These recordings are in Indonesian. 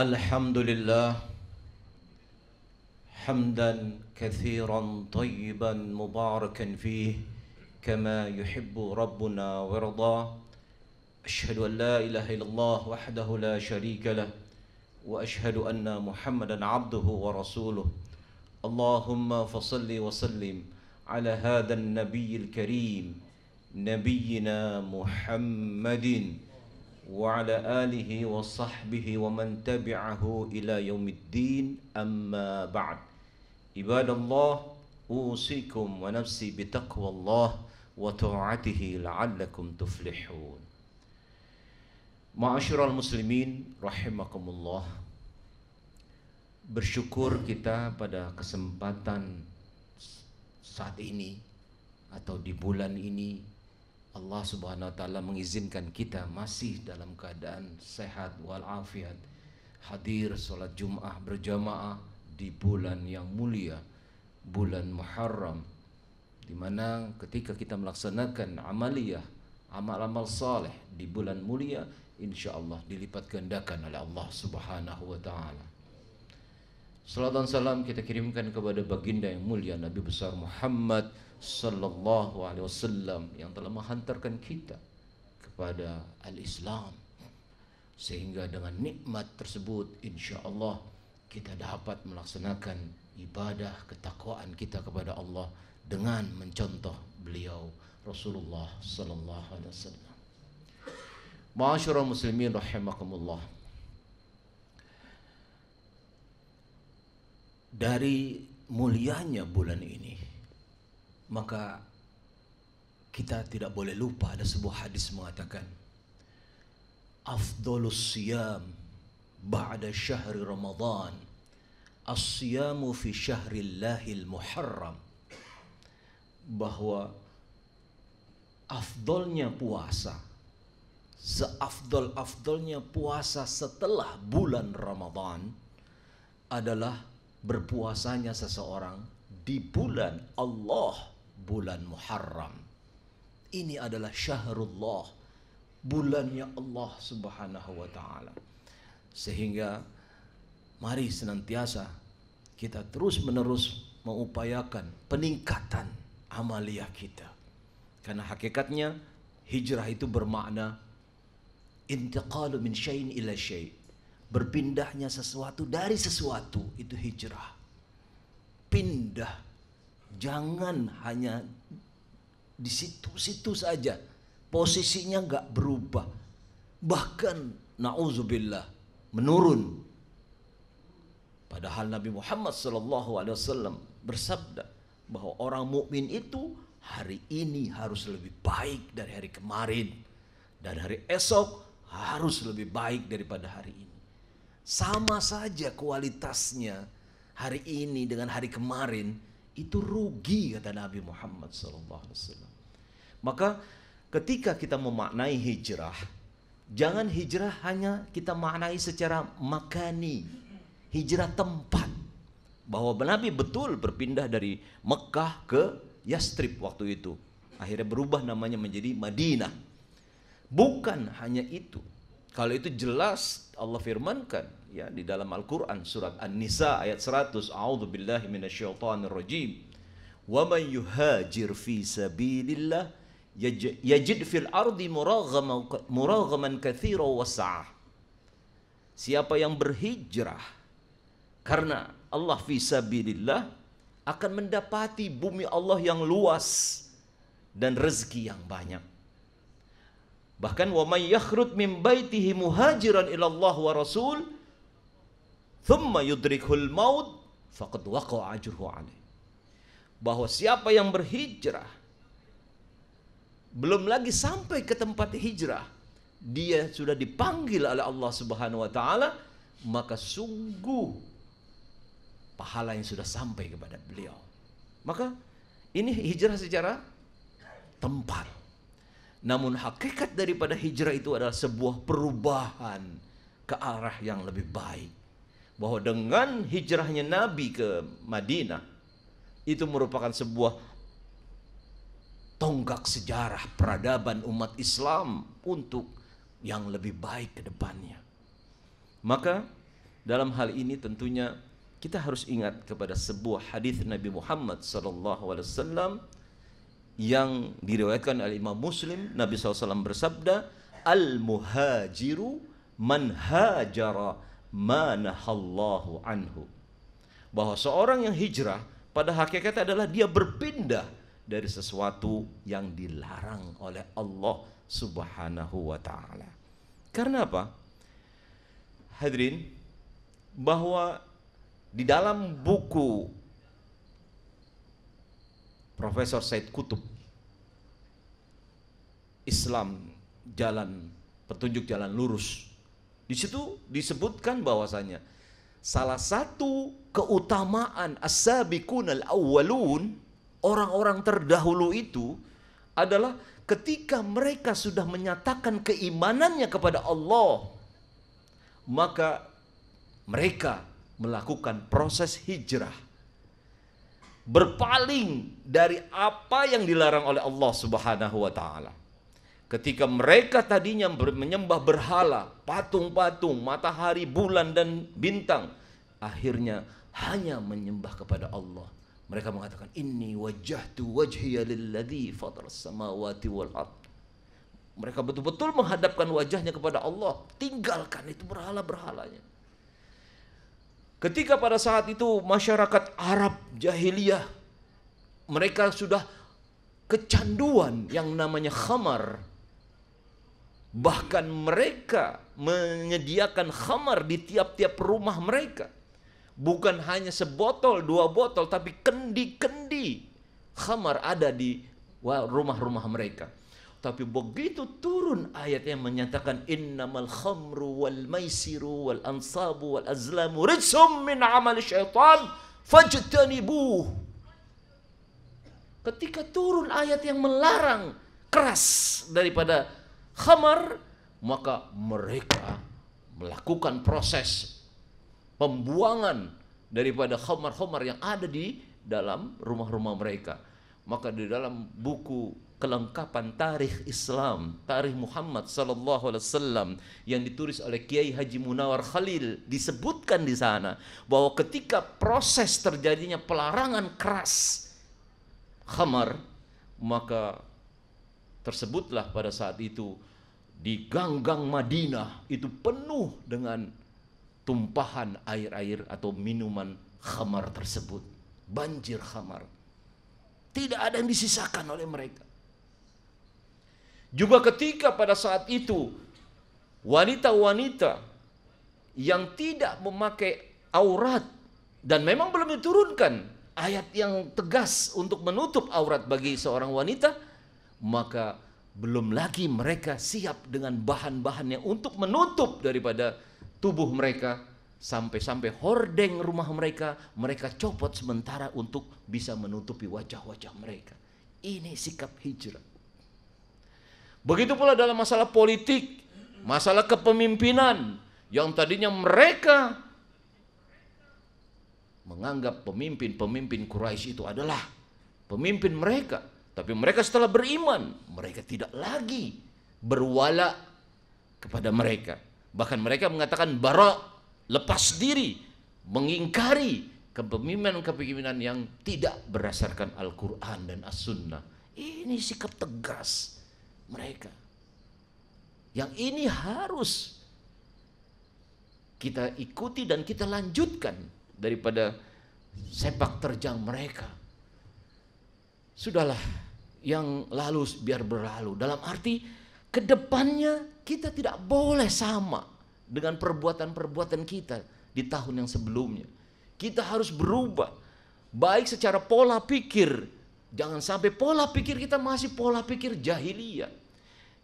الحمد لله حمدا كثيرا طيبا مباركا فيه كما يحب ربنا ويرضى أشهد أن لا إله إلا الله وحده لا شريك له وأشهد أن محمدا عبده ورسوله اللهم فصل وسلم على هذا النبي الكريم نبينا محمد وعلى آله وصحبه ومن تبعه إلى يوم الدين أما بعد عباد الله أوصيكم ونفسي بتقوى الله وطاعته لعلكم تفلحون معاشر المسلمين رحمكم الله bersyukur kita pada kesempatan saat ini atau di bulan ini Allah Subhanahu wa taala mengizinkan kita masih dalam keadaan sehat walafiat hadir sholat Jum'ah berjamaah di bulan yang mulia bulan Muharram di mana ketika kita melaksanakan amaliyah amal-amal saleh di bulan mulia insya Allah dilipat gandakan oleh Allah Subhanahu wa taala. Salat dan salam kita kirimkan kepada baginda yang mulia Nabi besar Muhammad Sallallahu Alaihi Wasallam yang telah menghantarkan kita kepada al-Islam sehingga dengan nikmat tersebut insya Allah kita dapat melaksanakan ibadah ketakwaan kita kepada Allah dengan mencontoh beliau Rasulullah Sallallahu Alaihi Wasallam. Masyurul muslimin rahimakumullah Dari mulianya bulan ini maka kita tidak boleh lupa ada sebuah hadis mengatakan afdolus siyam ba'da syahri ramadhan as-siyamu fi syahrillahil muharram bahwa afdolnya puasa seafdol-afdolnya puasa setelah bulan Ramadhan adalah berpuasanya seseorang di bulan Allah bulan Muharram. Ini adalah syahrullah, bulannya Allah Subhanahu wa taala. Sehingga mari senantiasa kita terus-menerus mengupayakan peningkatan amalia kita. Karena hakikatnya hijrah itu bermakna intiqal min syai'in ila syai'. Berpindahnya sesuatu dari sesuatu itu hijrah. Pindah Jangan hanya di situ-situ saja. Posisinya nggak berubah. Bahkan nauzubillah menurun. Padahal Nabi Muhammad alaihi wasallam bersabda bahwa orang mukmin itu hari ini harus lebih baik dari hari kemarin dan hari esok harus lebih baik daripada hari ini. Sama saja kualitasnya hari ini dengan hari kemarin itu rugi kata Nabi Muhammad SAW. Maka ketika kita memaknai hijrah, jangan hijrah hanya kita maknai secara makani, hijrah tempat. Bahwa Nabi betul berpindah dari Mekah ke Yastrib waktu itu. Akhirnya berubah namanya menjadi Madinah. Bukan hanya itu. Kalau itu jelas Allah firmankan, ya di dalam Al-Qur'an surat An-Nisa ayat 100 A'udzubillahi minasyaitonirrajim wa man yuhajir fi sabilillah yajid fil ardi muraghaman katsira wasaa Siapa yang berhijrah karena Allah fi sabilillah akan mendapati bumi Allah yang luas dan rezeki yang banyak. Bahkan wa may yakhruj min baitihi muhajiran ila Allah wa rasul thumma yudrikul maut faqad waqa ajruhu alaih. Bahwa siapa yang berhijrah belum lagi sampai ke tempat hijrah, dia sudah dipanggil oleh Allah Subhanahu wa taala, maka sungguh pahala yang sudah sampai kepada beliau. Maka ini hijrah secara tempat. Namun hakikat daripada hijrah itu adalah sebuah perubahan ke arah yang lebih baik bahwa dengan hijrahnya Nabi ke Madinah itu merupakan sebuah tonggak sejarah peradaban umat Islam untuk yang lebih baik ke depannya. Maka dalam hal ini tentunya kita harus ingat kepada sebuah hadis Nabi Muhammad SAW yang diriwayatkan oleh Imam Muslim Nabi SAW bersabda al muhajiru man hajara manahallahu anhu. Bahwa seorang yang hijrah pada hakikatnya adalah dia berpindah dari sesuatu yang dilarang oleh Allah Subhanahu wa taala. Karena apa? Hadirin, bahwa di dalam buku Profesor Said Kutub Islam jalan petunjuk jalan lurus di situ disebutkan bahwasanya salah satu keutamaan as-sabiqun al-awwalun, orang-orang terdahulu itu adalah ketika mereka sudah menyatakan keimanannya kepada Allah, maka mereka melakukan proses hijrah. Berpaling dari apa yang dilarang oleh Allah Subhanahu wa taala. Ketika mereka tadinya menyembah berhala, patung-patung, matahari, bulan, dan bintang, akhirnya hanya menyembah kepada Allah. Mereka mengatakan, wajah wajahtu wajhiya lilladhi fataras samawati wal ard. Mereka betul-betul menghadapkan wajahnya kepada Allah. Tinggalkan itu berhala-berhalanya. Ketika pada saat itu masyarakat Arab jahiliyah, mereka sudah kecanduan yang namanya khamar, Bahkan mereka menyediakan khamar di tiap-tiap rumah mereka. Bukan hanya sebotol, dua botol, tapi kendi-kendi khamar ada di rumah-rumah mereka. Tapi begitu turun ayat yang menyatakan innamal khamru wal maisiru wal ansabu wal azlamu rijsum min amal syaitan fajtanibuh. Ketika turun ayat yang melarang keras daripada khamar, maka mereka melakukan proses pembuangan daripada khamar-khamar yang ada di dalam rumah-rumah mereka. Maka di dalam buku kelengkapan tarikh Islam, tarikh Muhammad sallallahu alaihi wasallam yang ditulis oleh Kiai Haji Munawar Khalil disebutkan di sana bahwa ketika proses terjadinya pelarangan keras khamar maka tersebutlah pada saat itu di ganggang gang Madinah itu penuh dengan tumpahan air-air atau minuman khamar tersebut. Banjir khamar. Tidak ada yang disisakan oleh mereka. Juga ketika pada saat itu wanita-wanita yang tidak memakai aurat dan memang belum diturunkan ayat yang tegas untuk menutup aurat bagi seorang wanita maka belum lagi mereka siap dengan bahan-bahannya untuk menutup daripada tubuh mereka sampai-sampai hordeng rumah mereka mereka copot sementara untuk bisa menutupi wajah-wajah mereka. Ini sikap hijrah. Begitu pula dalam masalah politik, masalah kepemimpinan yang tadinya mereka menganggap pemimpin-pemimpin Quraisy itu adalah pemimpin mereka tapi mereka setelah beriman, mereka tidak lagi berwala kepada mereka. Bahkan mereka mengatakan bara, lepas diri, mengingkari kepemimpinan-kepemimpinan yang tidak berdasarkan Al-Quran dan As-Sunnah. Ini sikap tegas mereka. Yang ini harus kita ikuti dan kita lanjutkan daripada sepak terjang mereka. Sudahlah yang lalu biar berlalu. Dalam arti kedepannya kita tidak boleh sama dengan perbuatan-perbuatan kita di tahun yang sebelumnya. Kita harus berubah baik secara pola pikir. Jangan sampai pola pikir kita masih pola pikir jahiliyah.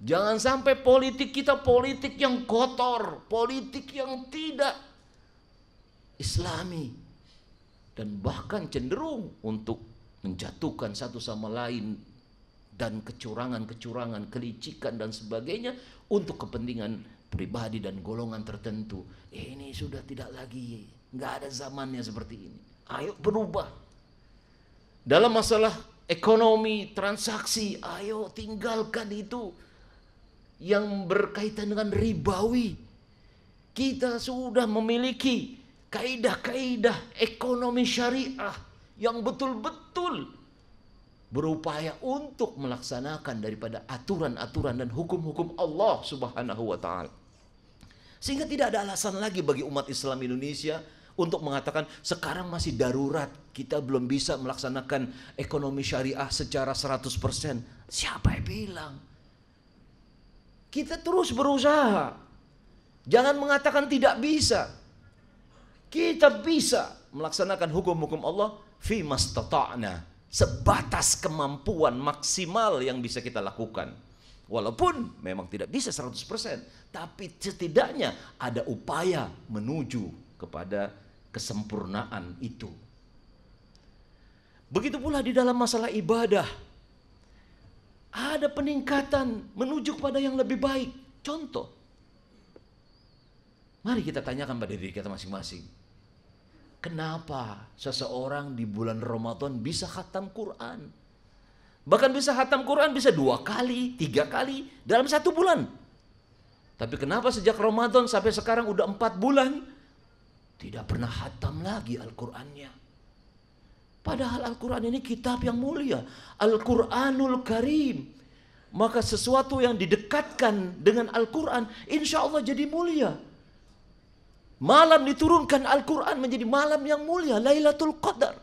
Jangan sampai politik kita politik yang kotor, politik yang tidak islami dan bahkan cenderung untuk menjatuhkan satu sama lain dan kecurangan-kecurangan, kelicikan dan sebagainya untuk kepentingan pribadi dan golongan tertentu. Eh, ini sudah tidak lagi, nggak ada zamannya seperti ini. Ayo berubah. Dalam masalah ekonomi, transaksi, ayo tinggalkan itu yang berkaitan dengan ribawi. Kita sudah memiliki kaidah-kaidah ekonomi syariah yang betul-betul berupaya untuk melaksanakan daripada aturan-aturan dan hukum-hukum Allah Subhanahu wa taala. Sehingga tidak ada alasan lagi bagi umat Islam Indonesia untuk mengatakan sekarang masih darurat, kita belum bisa melaksanakan ekonomi syariah secara 100%. Siapa yang bilang? Kita terus berusaha. Jangan mengatakan tidak bisa. Kita bisa melaksanakan hukum-hukum Allah fi mastata'na sebatas kemampuan maksimal yang bisa kita lakukan. Walaupun memang tidak bisa 100%, tapi setidaknya ada upaya menuju kepada kesempurnaan itu. Begitu pula di dalam masalah ibadah. Ada peningkatan menuju kepada yang lebih baik. Contoh, mari kita tanyakan pada diri kita masing-masing. Kenapa seseorang di bulan Ramadan bisa khatam Quran? Bahkan bisa khatam Quran bisa dua kali, tiga kali dalam satu bulan. Tapi kenapa sejak Ramadan sampai sekarang udah empat bulan tidak pernah khatam lagi Al-Qur'annya? Padahal Al-Quran ini kitab yang mulia. Al-Quranul Karim. Maka sesuatu yang didekatkan dengan Al-Quran, insya Allah jadi mulia. Malam diturunkan Al-Quran menjadi malam yang mulia, Lailatul Qadar.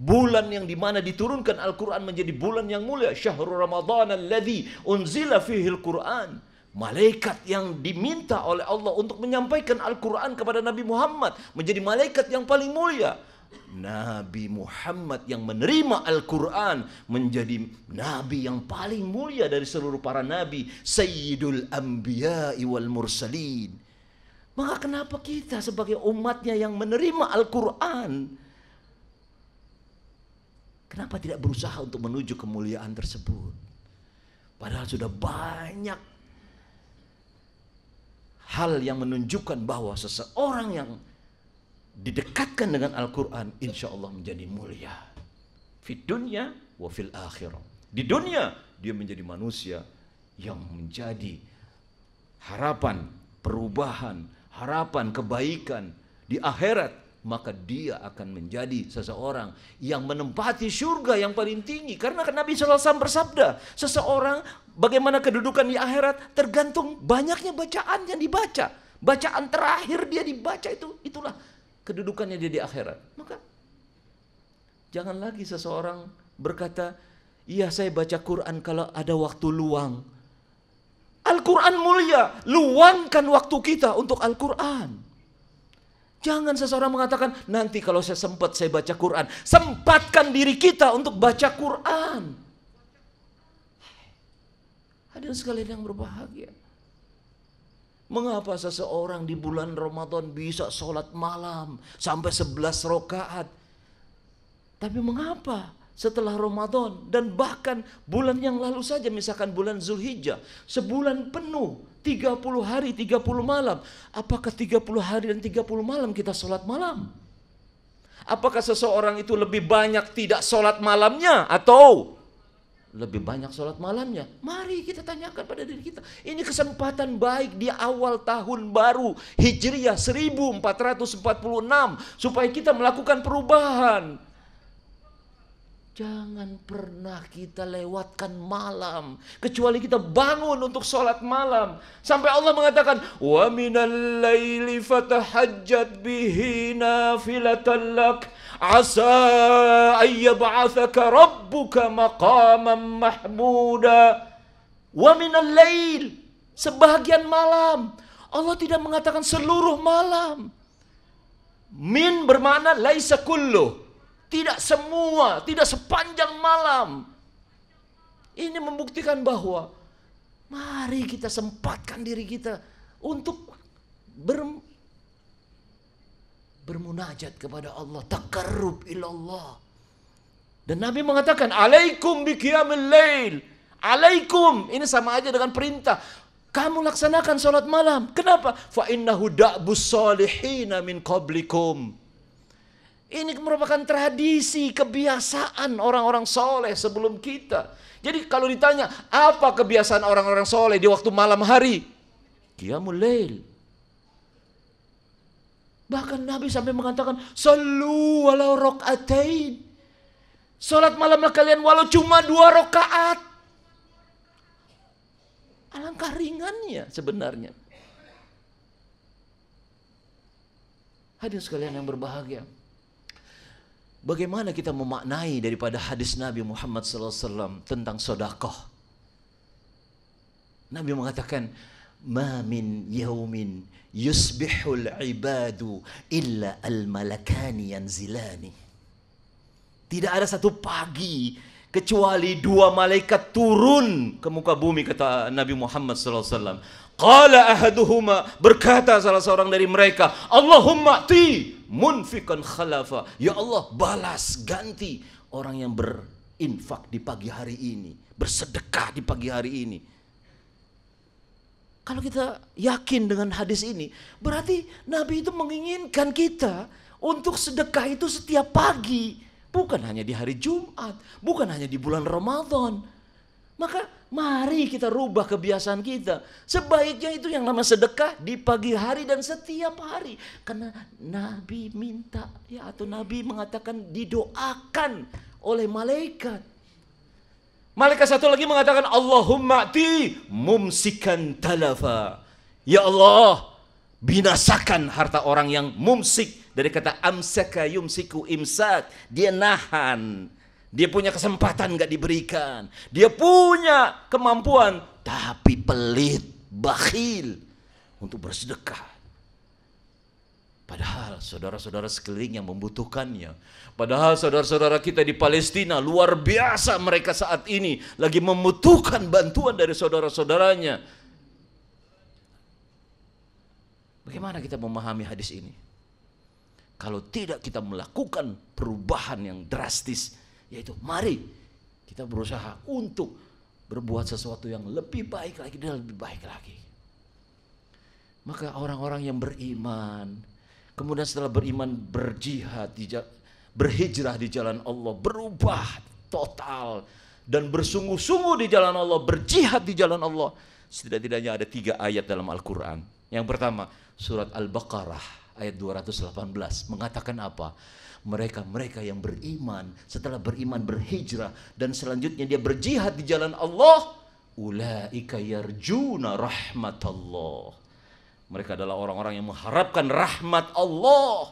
Bulan yang dimana diturunkan Al-Quran menjadi bulan yang mulia, Syahrul Ramadhan alladhi unzila al Quran. Malaikat yang diminta oleh Allah untuk menyampaikan Al-Quran kepada Nabi Muhammad menjadi malaikat yang paling mulia. Nabi Muhammad yang menerima Al-Quran menjadi Nabi yang paling mulia dari seluruh para Nabi. Sayyidul Anbiya'i wal Mursalin. Maka kenapa kita sebagai umatnya yang menerima Al-Quran, kenapa tidak berusaha untuk menuju kemuliaan tersebut? Padahal sudah banyak hal yang menunjukkan bahwa seseorang yang didekatkan dengan Al-Quran, insya Allah menjadi mulia. Di dunia wa fil akhirah. Di dunia, dia menjadi manusia yang menjadi harapan, perubahan, harapan, kebaikan di akhirat, maka dia akan menjadi seseorang yang menempati surga yang paling tinggi. Karena kan Nabi SAW bersabda, seseorang bagaimana kedudukan di akhirat tergantung banyaknya bacaan yang dibaca. Bacaan terakhir dia dibaca itu, itulah kedudukannya dia di akhirat. Maka jangan lagi seseorang berkata, iya saya baca Quran kalau ada waktu luang. Al-Quran mulia, luangkan waktu kita untuk Al-Quran. Jangan seseorang mengatakan, nanti kalau saya sempat saya baca Quran. Sempatkan diri kita untuk baca Quran. yang sekalian yang berbahagia. Mengapa seseorang di bulan Ramadan bisa sholat malam sampai 11 rokaat? Tapi mengapa setelah Ramadan dan bahkan bulan yang lalu saja misalkan bulan Zulhijjah sebulan penuh 30 hari 30 malam apakah 30 hari dan 30 malam kita sholat malam apakah seseorang itu lebih banyak tidak sholat malamnya atau lebih banyak sholat malamnya. Mari kita tanyakan pada diri kita. Ini kesempatan baik di awal tahun baru Hijriah 1446 supaya kita melakukan perubahan. Jangan pernah kita lewatkan malam kecuali kita bangun untuk sholat malam sampai Allah mengatakan wa minal laili fatahajjat bihi nafilatan lak asa ayyab'athaka rabbuka maqaman mahmuda wa minal lail sebagian malam Allah tidak mengatakan seluruh malam min bermakna laisa kulluh tidak semua, tidak sepanjang malam. Ini membuktikan bahwa mari kita sempatkan diri kita untuk ber, bermunajat kepada Allah, takarrub ilallah. Dan Nabi mengatakan, "Alaikum biqiyamil lail." Alaikum ini sama aja dengan perintah. Kamu laksanakan sholat malam. Kenapa? Fa innahu da'bus salihina min qablikum. Ini merupakan tradisi, kebiasaan orang-orang soleh sebelum kita. Jadi kalau ditanya, apa kebiasaan orang-orang soleh di waktu malam hari? Dia mulai. Bahkan Nabi sampai mengatakan, selalu walau rok'atain. Salat malamlah kalian walau cuma dua rokaat. Alangkah ringannya sebenarnya. Hadir sekalian yang berbahagia. Bagaimana kita memaknai daripada hadis Nabi Muhammad SAW tentang sodakoh? Nabi mengatakan, Ma min yaumin yusbihul ibadu illa al-malakani yanzilani. Tidak ada satu pagi kecuali dua malaikat turun ke muka bumi kata Nabi Muhammad SAW. Qala ahaduhuma berkata salah seorang dari mereka, Allahumma ti munfikan khalafa. Ya Allah, balas ganti orang yang berinfak di pagi hari ini, bersedekah di pagi hari ini. Kalau kita yakin dengan hadis ini, berarti Nabi itu menginginkan kita untuk sedekah itu setiap pagi, bukan hanya di hari Jumat, bukan hanya di bulan Ramadan. Maka mari kita rubah kebiasaan kita. Sebaiknya itu yang nama sedekah di pagi hari dan setiap hari. Karena Nabi minta ya atau Nabi mengatakan didoakan oleh malaikat. Malaikat satu lagi mengatakan Allahumma ti mumsikan talafa. Ya Allah, binasakan harta orang yang mumsik dari kata amsaka yumsiku imsak, dia nahan dia punya kesempatan gak diberikan. Dia punya kemampuan tapi pelit, bakhil untuk bersedekah. Padahal saudara-saudara sekeliling yang membutuhkannya. Padahal saudara-saudara kita di Palestina luar biasa mereka saat ini lagi membutuhkan bantuan dari saudara-saudaranya. Bagaimana kita memahami hadis ini? Kalau tidak kita melakukan perubahan yang drastis yaitu mari kita berusaha untuk berbuat sesuatu yang lebih baik lagi dan lebih baik lagi. Maka orang-orang yang beriman, kemudian setelah beriman berjihad, berhijrah di jalan Allah, berubah total dan bersungguh-sungguh di jalan Allah, berjihad di jalan Allah. Setidak-tidaknya ada tiga ayat dalam Al-Quran. Yang pertama, surat Al-Baqarah ayat 218 mengatakan apa? Mereka-mereka yang beriman setelah beriman berhijrah dan selanjutnya dia berjihad di jalan Allah ulaika yarjuna rahmatallah. Mereka adalah orang-orang yang mengharapkan rahmat Allah.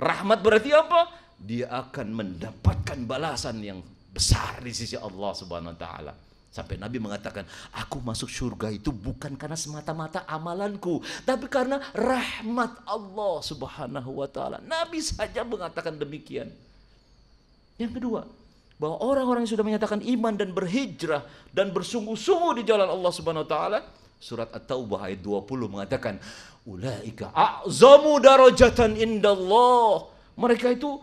Rahmat berarti apa? Dia akan mendapatkan balasan yang besar di sisi Allah Subhanahu wa taala. Sampai Nabi mengatakan, aku masuk surga itu bukan karena semata-mata amalanku, tapi karena rahmat Allah subhanahu wa ta'ala. Nabi saja mengatakan demikian. Yang kedua, bahwa orang-orang yang sudah menyatakan iman dan berhijrah dan bersungguh-sungguh di jalan Allah subhanahu wa ta'ala, surat At-Taubah ayat 20 mengatakan, Ulaika a'zamu darajatan indallah. Mereka itu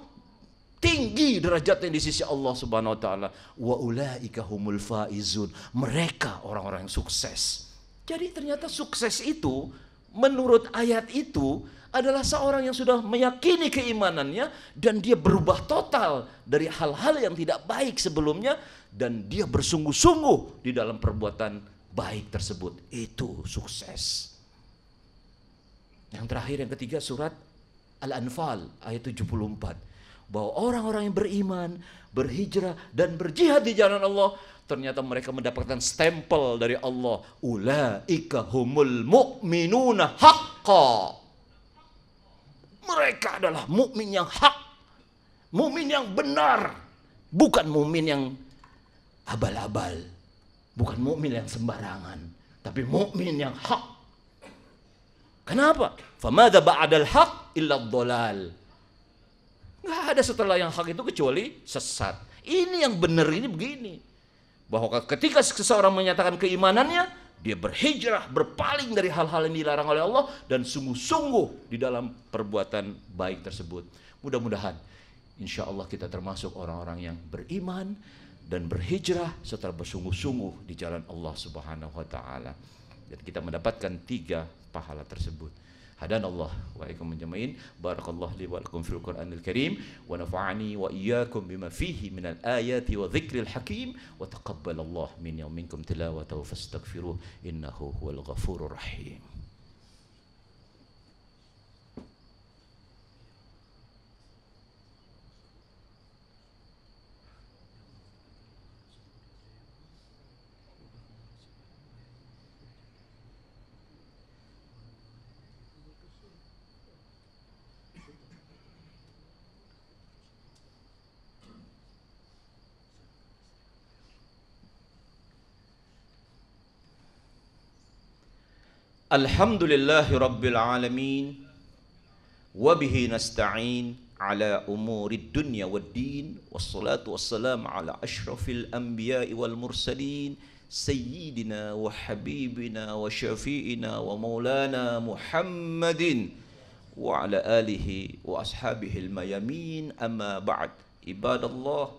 tinggi derajatnya di sisi Allah Subhanahu wa taala. Wa ulaika humul faizun. Mereka orang-orang yang sukses. Jadi ternyata sukses itu menurut ayat itu adalah seorang yang sudah meyakini keimanannya dan dia berubah total dari hal-hal yang tidak baik sebelumnya dan dia bersungguh-sungguh di dalam perbuatan baik tersebut. Itu sukses. Yang terakhir yang ketiga surat Al-Anfal ayat 74 bahwa orang-orang yang beriman, berhijrah dan berjihad di jalan Allah ternyata mereka mendapatkan stempel dari Allah ulaika humul mu'minuna haqqa mereka adalah mukmin yang hak mukmin yang benar bukan mukmin yang abal-abal bukan mukmin yang sembarangan tapi mukmin yang hak kenapa famada ba'dal haq illa dhalal Gak ada setelah yang hak itu kecuali sesat. Ini yang benar ini begini. Bahwa ketika seseorang menyatakan keimanannya, dia berhijrah, berpaling dari hal-hal yang dilarang oleh Allah dan sungguh-sungguh di dalam perbuatan baik tersebut. Mudah-mudahan insya Allah kita termasuk orang-orang yang beriman dan berhijrah setelah bersungguh-sungguh di jalan Allah Subhanahu wa taala. Dan kita mendapatkan tiga pahala tersebut. هدانا الله وإياكم جمعين بارك الله لي ولكم في القرآن الكريم ونفعني وإياكم بما فيه من الآيات وذكر الحكيم وتقبل الله من يومكم تلاوته فاستغفروه إنه هو الغفور الرحيم الحمد لله رب العالمين وبه نستعين على أمور الدنيا والدين والصلاة والسلام على أشرف الأنبياء والمرسلين سيدنا وحبيبنا وشفيئنا ومولانا محمد وعلى آله وأصحابه الميامين أما بعد عباد الله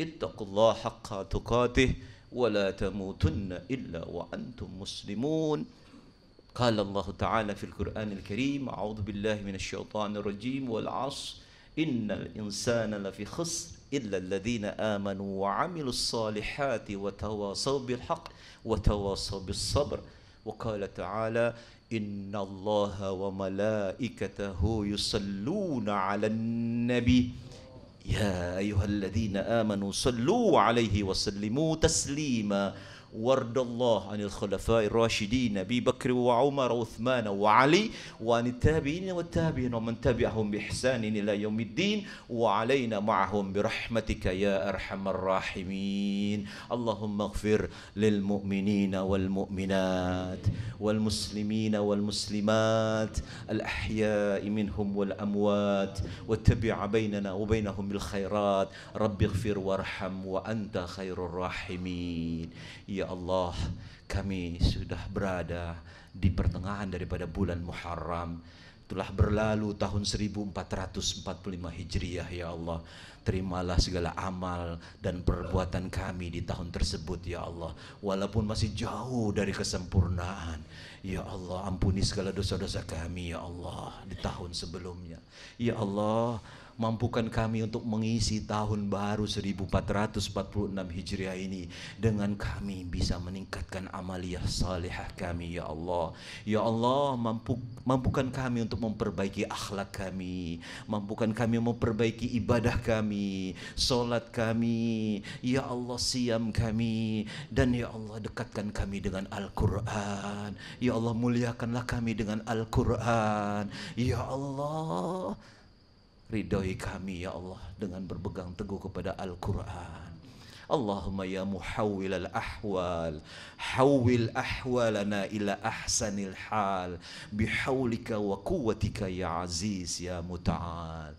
اتقوا الله حق تقاته ولا تموتن إلا وأنتم مسلمون قال الله تعالى في القرآن الكريم أعوذ بالله من الشيطان الرجيم والعصر إن الإنسان لفي خسر إلا الذين آمنوا وعملوا الصالحات وتواصوا بالحق وتواصوا بالصبر وقال تعالى إن الله وملائكته يصلون على النبي يا أيها الذين آمنوا صلوا عليه وسلموا تسليماً وارض الله عن الخلفاء الراشدين أبي بكر وعمر وعثمان وعلي وعن التابعين والتابعين ومن تبعهم بإحسان إلى يوم الدين وعلينا معهم برحمتك يا أرحم الراحمين اللهم اغفر للمؤمنين والمؤمنات والمسلمين والمسلمات الأحياء منهم والأموات واتبع بيننا وبينهم الخيرات رب اغفر وارحم وأنت خير الراحمين يا Ya Allah, kami sudah berada di pertengahan daripada bulan Muharram telah berlalu tahun 1445 Hijriah ya Allah. Terimalah segala amal dan perbuatan kami di tahun tersebut ya Allah. Walaupun masih jauh dari kesempurnaan. Ya Allah ampuni segala dosa-dosa kami ya Allah di tahun sebelumnya. Ya Allah Mampukan kami untuk mengisi tahun baru 1446 Hijriah ini dengan kami bisa meningkatkan amaliyah salihah kami ya Allah. Ya Allah, mampu, mampukan kami untuk memperbaiki akhlak kami, mampukan kami memperbaiki ibadah kami, solat kami, ya Allah siam kami dan ya Allah dekatkan kami dengan Al-Qur'an. Ya Allah muliakanlah kami dengan Al-Qur'an. Ya Allah Ridhoi kami ya Allah dengan berpegang teguh kepada Al-Quran. Allahumma ya muhawwil al-ahwal Hawwil ahwalana ila ahsanil hal Bihawlika wa kuwatika ya aziz ya muta'al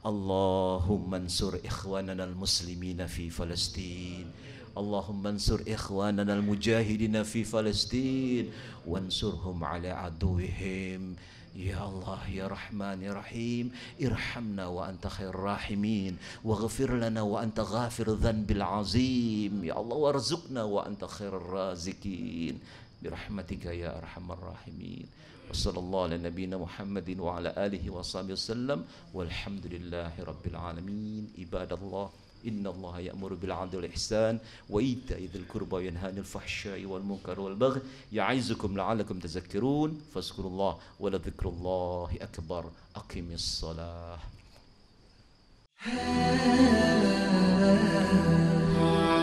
Allahumma ansur ikhwanana al-muslimina fi falastin Allahumma ansur ikhwanana al-mujahidina fi falastin Wansurhum ala aduhihim يا الله يا رحمن يا رحيم ارحمنا وأنت خير الراحمين واغفر لنا وأنت غافر الذنب العظيم يا الله وارزقنا وأنت خير الرازقين برحمتك يا أرحم الراحمين وصلى الله على نبينا محمد وعلى آله وصحبه وسلم والحمد لله رب العالمين عباد الله إن الله يأمر بالعدل والإحسان وإيتاء ذي القربى وينهى عن الفحشاء والمنكر والبغي يعظكم لعلكم تذكرون فاذكروا الله ولذكر الله أكبر أقم الصلاة